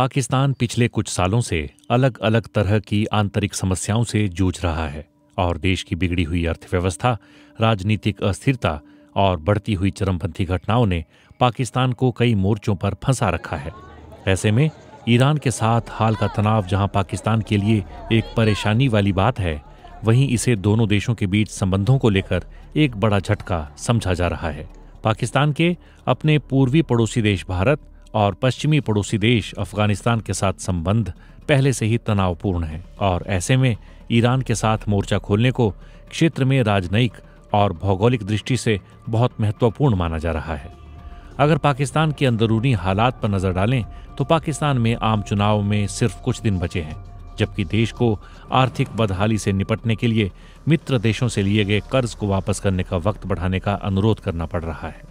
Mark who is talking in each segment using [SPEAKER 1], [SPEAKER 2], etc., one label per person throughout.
[SPEAKER 1] पाकिस्तान पिछले कुछ सालों से अलग अलग तरह की आंतरिक समस्याओं से जूझ रहा है और देश की बिगड़ी हुई अर्थव्यवस्था राजनीतिक अस्थिरता और बढ़ती हुई चरमपंथी घटनाओं ने पाकिस्तान को कई मोर्चों पर फंसा रखा है ऐसे में ईरान के साथ हाल का तनाव जहां पाकिस्तान के लिए एक परेशानी वाली बात है वहीं इसे दोनों देशों के बीच संबंधों को लेकर एक बड़ा झटका समझा जा रहा है पाकिस्तान के अपने पूर्वी पड़ोसी देश भारत और पश्चिमी पड़ोसी देश अफगानिस्तान के साथ संबंध पहले से ही तनावपूर्ण है और ऐसे में ईरान के साथ मोर्चा खोलने को क्षेत्र में राजनयिक और भौगोलिक दृष्टि से बहुत महत्वपूर्ण माना जा रहा है अगर पाकिस्तान के अंदरूनी हालात पर नजर डालें तो पाकिस्तान में आम चुनाव में सिर्फ कुछ दिन बचे हैं जबकि देश को आर्थिक बदहाली से निपटने के लिए मित्र देशों से लिए गए कर्ज को वापस करने का वक्त बढ़ाने का अनुरोध करना पड़ रहा है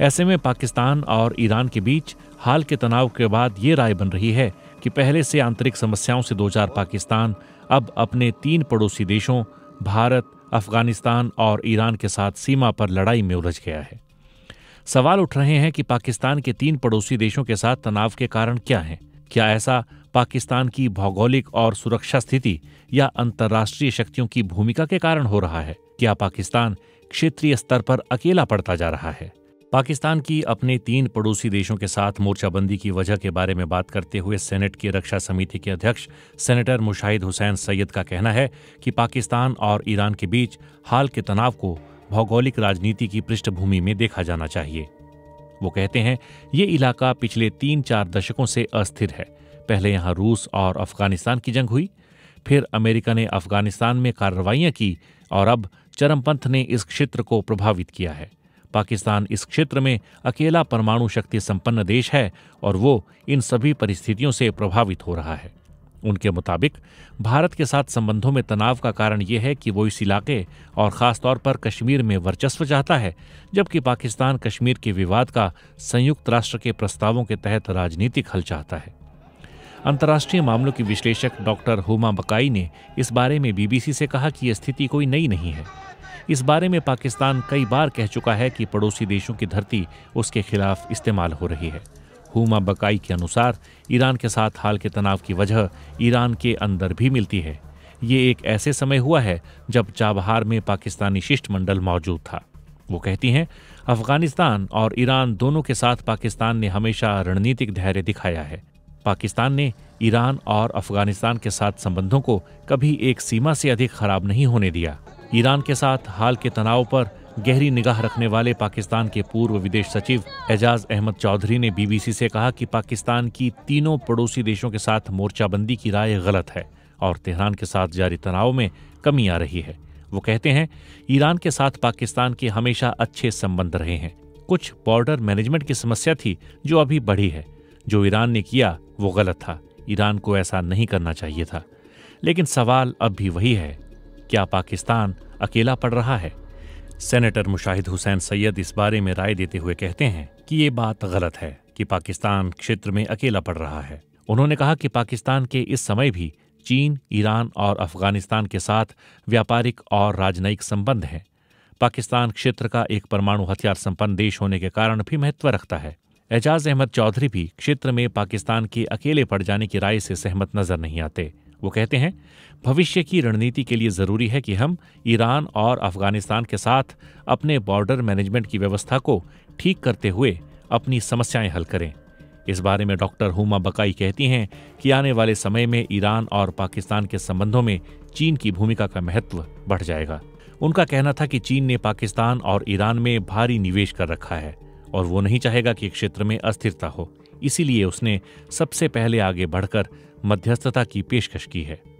[SPEAKER 1] ऐसे में पाकिस्तान और ईरान के बीच हाल के तनाव के बाद ये राय बन रही है कि पहले से आंतरिक समस्याओं से दो चार पाकिस्तान अब अपने तीन पड़ोसी देशों भारत अफगानिस्तान और ईरान के साथ सीमा पर लड़ाई में उलझ गया है सवाल उठ रहे हैं कि पाकिस्तान के तीन पड़ोसी देशों के साथ तनाव के कारण क्या हैं क्या ऐसा पाकिस्तान की भौगोलिक और सुरक्षा स्थिति या अंतर्राष्ट्रीय शक्तियों की भूमिका के कारण हो रहा है क्या पाकिस्तान क्षेत्रीय स्तर पर अकेला पड़ता जा रहा है पाकिस्तान की अपने तीन पड़ोसी देशों के साथ मोर्चाबंदी की वजह के बारे में बात करते हुए सेनेट की रक्षा समिति के अध्यक्ष सेनेटर मुशाहिद हुसैन सैयद का कहना है कि पाकिस्तान और ईरान के बीच हाल के तनाव को भौगोलिक राजनीति की पृष्ठभूमि में देखा जाना चाहिए वो कहते हैं ये इलाका पिछले तीन चार दशकों से अस्थिर है पहले यहाँ रूस और अफगानिस्तान की जंग हुई फिर अमेरिका ने अफगानिस्तान में कार्रवाइयाँ की और अब चरमपंथ ने इस क्षेत्र को प्रभावित किया है पाकिस्तान इस क्षेत्र में अकेला परमाणु शक्ति संपन्न देश है और वो इन सभी परिस्थितियों से प्रभावित हो रहा है उनके मुताबिक भारत के साथ संबंधों में तनाव का कारण यह है कि वो इस इलाके और ख़ासतौर पर कश्मीर में वर्चस्व चाहता है जबकि पाकिस्तान कश्मीर के विवाद का संयुक्त राष्ट्र के प्रस्तावों के तहत राजनीतिक हल चाहता है अंतर्राष्ट्रीय मामलों की विश्लेषक डॉक्टर हुमा बकाई ने इस बारे में बीबीसी से कहा कि यह स्थिति कोई नई नहीं है इस बारे में पाकिस्तान कई बार कह चुका है कि पड़ोसी देशों की धरती उसके खिलाफ इस्तेमाल हो रही है हुमा बकाई के अनुसार ईरान के साथ हाल के तनाव की वजह ईरान के अंदर भी मिलती है ये एक ऐसे समय हुआ है जब चाबहार में पाकिस्तानी शिष्टमंडल मौजूद था वो कहती हैं अफगानिस्तान और ईरान दोनों के साथ पाकिस्तान ने हमेशा रणनीतिक धैर्य दिखाया है पाकिस्तान ने ईरान और अफगानिस्तान के साथ संबंधों को कभी एक सीमा से अधिक खराब नहीं होने दिया ईरान के साथ हाल के तनाव पर गहरी निगाह रखने वाले पाकिस्तान के पूर्व विदेश सचिव एजाज अहमद चौधरी ने बीबीसी से कहा कि पाकिस्तान की तीनों पड़ोसी देशों के साथ मोर्चाबंदी की राय गलत है और तेहरान के साथ जारी तनाव में कमी आ रही है वो कहते हैं ईरान के साथ पाकिस्तान के हमेशा अच्छे संबंध रहे हैं कुछ बॉर्डर मैनेजमेंट की समस्या थी जो अभी बढ़ी है जो ईरान ने किया वो गलत था ईरान को ऐसा नहीं करना चाहिए था लेकिन सवाल अब भी वही है क्या पाकिस्तान अकेला पड़ रहा है सेनेटर मुशाहिद हुसैन सैयद इस बारे में राय देते हुए कहते हैं कि ये बात गलत है कि पाकिस्तान क्षेत्र में अकेला पड़ रहा है उन्होंने कहा कि पाकिस्तान के इस समय भी चीन ईरान और अफगानिस्तान के साथ व्यापारिक और राजनयिक संबंध हैं पाकिस्तान क्षेत्र का एक परमाणु हथियार संपन्न देश होने के कारण भी महत्व रखता है एजाज अहमद चौधरी भी क्षेत्र में पाकिस्तान के अकेले पड़ जाने की राय से सहमत नजर नहीं आते वो कहते हैं भविष्य की रणनीति के लिए ज़रूरी है कि हम ईरान और अफगानिस्तान के साथ अपने बॉर्डर मैनेजमेंट की व्यवस्था को ठीक करते हुए अपनी समस्याएं हल करें इस बारे में डॉक्टर हुमा बकाई कहती हैं कि आने वाले समय में ईरान और पाकिस्तान के संबंधों में चीन की भूमिका का महत्व बढ़ जाएगा उनका कहना था कि चीन ने पाकिस्तान और ईरान में भारी निवेश कर रखा है और वो नहीं चाहेगा कि क्षेत्र में अस्थिरता हो इसीलिए उसने सबसे पहले आगे बढ़कर मध्यस्थता की पेशकश की है